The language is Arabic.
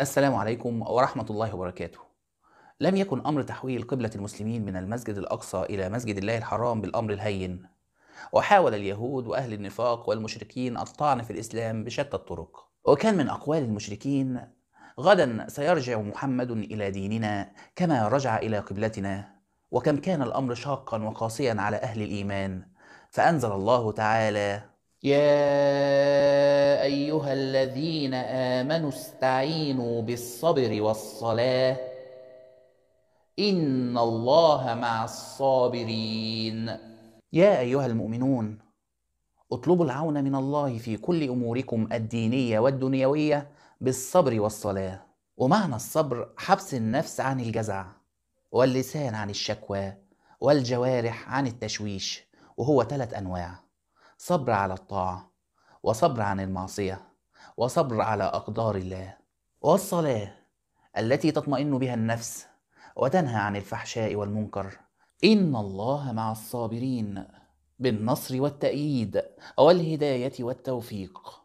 السلام عليكم ورحمة الله وبركاته. لم يكن أمر تحويل قبلة المسلمين من المسجد الأقصى إلى مسجد الله الحرام بالأمر الهين، وحاول اليهود وأهل النفاق والمشركين الطعن في الإسلام بشتى الطرق، وكان من أقوال المشركين: غدا سيرجع محمد إلى ديننا كما رجع إلى قبلتنا، وكم كان الأمر شاقا وقاسيا على أهل الإيمان، فأنزل الله تعالى: يا ايها الذين امنوا استعينوا بالصبر والصلاه ان الله مع الصابرين يا ايها المؤمنون اطلبوا العون من الله في كل اموركم الدينيه والدنيويه بالصبر والصلاه ومعنى الصبر حبس النفس عن الجزع واللسان عن الشكوى والجوارح عن التشويش وهو ثلاث انواع صبر على الطاعة وصبر عن المعصية وصبر على أقدار الله والصلاة التي تطمئن بها النفس وتنهى عن الفحشاء والمنكر إن الله مع الصابرين بالنصر والتأييد والهداية والتوفيق